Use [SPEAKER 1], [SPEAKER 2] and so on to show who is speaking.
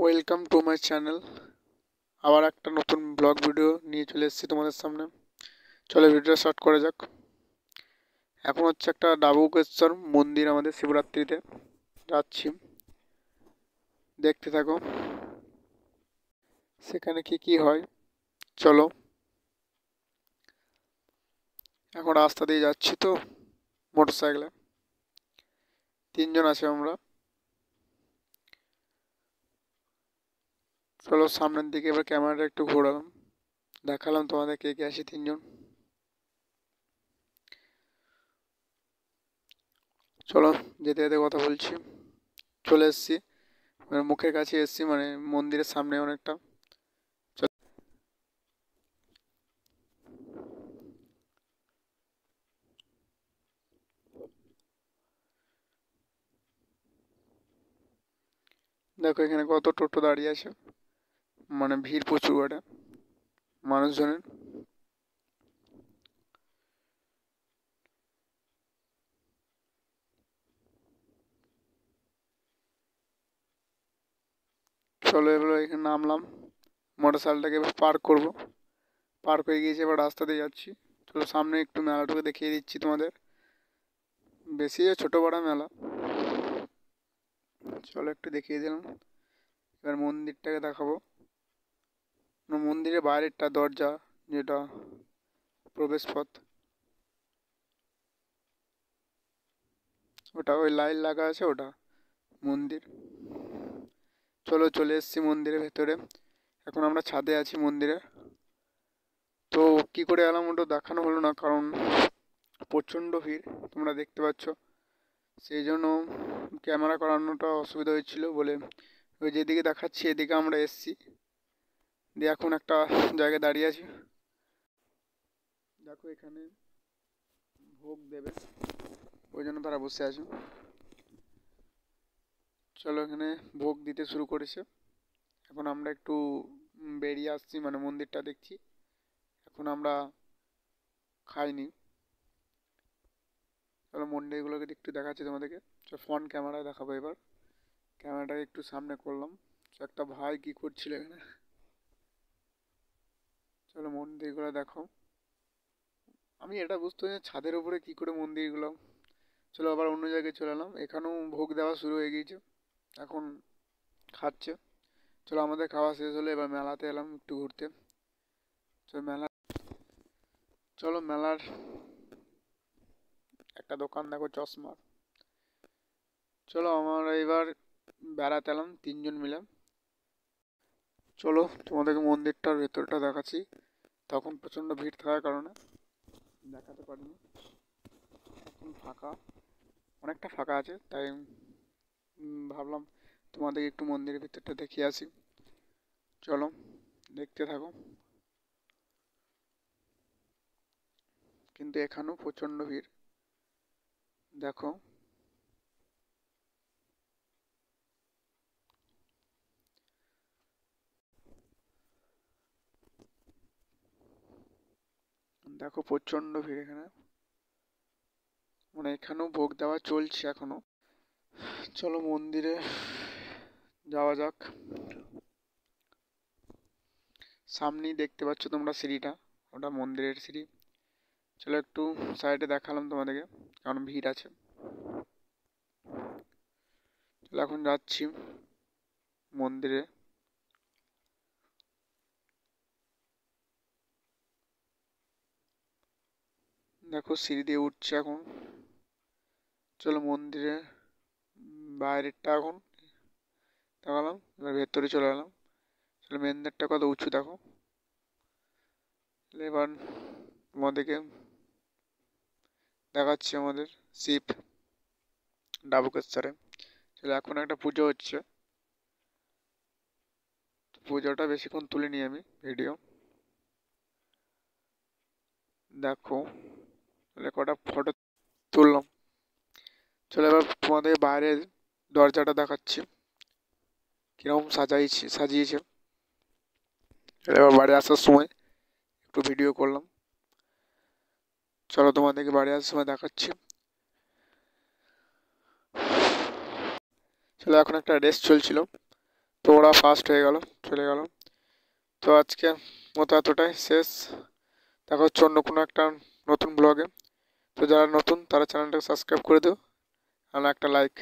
[SPEAKER 1] welcome to my channel আবার একটা নতুন ব্লগ ভিডিও নিয়ে চলে এসেছি তোমাদের সামনে চলে ভিডিও শর্ট করে যাক এখন হচ্ছে একটা ডাবুকেশ্বর মন্দির আমাদের শিবরাত্রিতে যাচ্ছি দেখতে থাকো সেখানে কি কি হয় চলো এখন রাস্তা দিয়ে যাচ্ছি তো মোটর সাইকেলে তিনজন আছি আমরা চলো সামনের দিকে এবার ক্যামেরাটা একটু ঘোরালাম দেখালাম তোমাদের কে কে আসি তিনজন চলো যেতে যেতে কথা বলছি চলে এসছি মানে মুখের কাছে এসছি মানে মন্দিরের সামনে অনেকটা দেখো এখানে কত টোটো দাঁড়িয়ে আছে মানে ভিড় প্রচুর বাটে মানুষজনের চলো এবার এখানে নামলাম সাইকেলটাকে এবার পার্ক করবো পার্ক হয়ে গিয়েছে এবার রাস্তাতে যাচ্ছি চলো সামনে একটু মেলাটুকু দেখিয়ে দিচ্ছি তোমাদের বেশি ছোটো বড়া মেলা চলো একটু দেখিয়ে দিলাম এবার মন্দিরটাকে দেখাবো মন্দিরের বাইরেরটা দরজা যেটা প্রবেশপথ ওটা ওই লাইন লাগা আছে ওটা মন্দির চলো চলে এসেছি মন্দিরের ভেতরে এখন আমরা ছাদে আছি মন্দিরে তো কি করে এলাম ওটা দেখানো হলো না কারণ প্রচণ্ড ভিড় তোমরা দেখতে পাচ্ছ সেই জন্য ক্যামেরা করানোটা অসুবিধা হয়েছিল বলে ওই যেদিকে দেখাচ্ছি এদিকে আমরা এসছি দিয়ে এখন একটা জায়গায় দাঁড়িয়ে আছি দেখো এখানে ভোগ দেবে ওই জন্য তারা বসে আছে চলো এখানে ভোগ দিতে শুরু করেছে এখন আমরা একটু বেরিয়ে আসছি মানে মন্দিরটা দেখছি এখন আমরা খাইনি চলো মন্দিরগুলোকে একটু দেখাচ্ছি তোমাদেরকে চলো ফ্রন্ট ক্যামেরায় দেখাবো এবার ক্যামেরাটাকে একটু সামনে করলাম একটা ভাই কী করছিল এখানে চলো মন্দিরগুলো দেখো আমি এটা বুঝতে পারছি ছাদের উপরে কী করে মন্দিরগুলো চলো আবার অন্য জায়গায় চলে এলাম এখানেও ভোগ দেওয়া শুরু হয়ে গিয়েছে এখন খাচ্ছে চলো আমাদের খাওয়া শেষ হলো এবার মেলাতে এলাম একটু ঘুরতে চলো মেলা চলো মেলার একটা দোকান দেখো চশমার চলো আমরা এবার বেড়াতে এলাম তিনজন মিলে চলো তোমাদেরকে মন্দিরটার ভেতরটা দেখাচ্ছি তখন প্রচণ্ড ভিড় থাকার কারণে দেখাতে পারিনি এখন ফাঁকা অনেকটা ফাঁকা আছে তাই ভাবলাম তোমাদের একটু মন্দিরের ভিতরটা দেখিয়ে আসি চলো দেখতে থাকো কিন্তু এখানেও প্রচণ্ড ভিড় দেখো দেখো প্রচণ্ড ভিড় এখানে মানে এখানেও ভোগ দেওয়া চলছে এখনও চলো মন্দিরে যাওয়া যাক সামনেই দেখতে পাচ্ছ তোমরা সিঁড়িটা ওটা মন্দিরের সিঁড়ি চলো একটু সাইডে দেখালাম তোমাদেরকে কারণ ভিড় আছে চলো এখন যাচ্ছি মন্দিরে দেখো সিঁড়ি দিয়ে উঠছে এখন চলো মন্দিরে বাইরেরটা এখন দেখালাম এবার ভেতরে চলে এলাম চলো মেন্দারটা কত উঁচু দেখো এবার তোমাদেরকে দেখাচ্ছি আমাদের শিব ডাবুকেশ্বরে চলো এখন একটা পুজো হচ্ছে পুজোটা বেশিক্ষণ তুলিনি আমি ভিডিও দেখো তাহলে কটা ফটো তুললাম চলো এবার তোমাদের বাইরের দরজাটা দেখাচ্ছি কীরকম সাজাইছে সাজিয়েছে চলে এবার বাড়ি আসার সময় একটু ভিডিও করলাম চলো তোমাদেরকে বাড়ি আসার সময় দেখাচ্ছি চলো এখন একটা রেস চলছিল তো ওরা ফার্স্ট হয়ে গেল চলে গেল তো আজকে মতো এতটাই শেষ দেখা হচ্ছে অন্য কোনো একটা নতুন ব্লগে তো যারা নতুন তারা চ্যানেলটাকে সাবস্ক্রাইব করে দিও আর একটা লাইক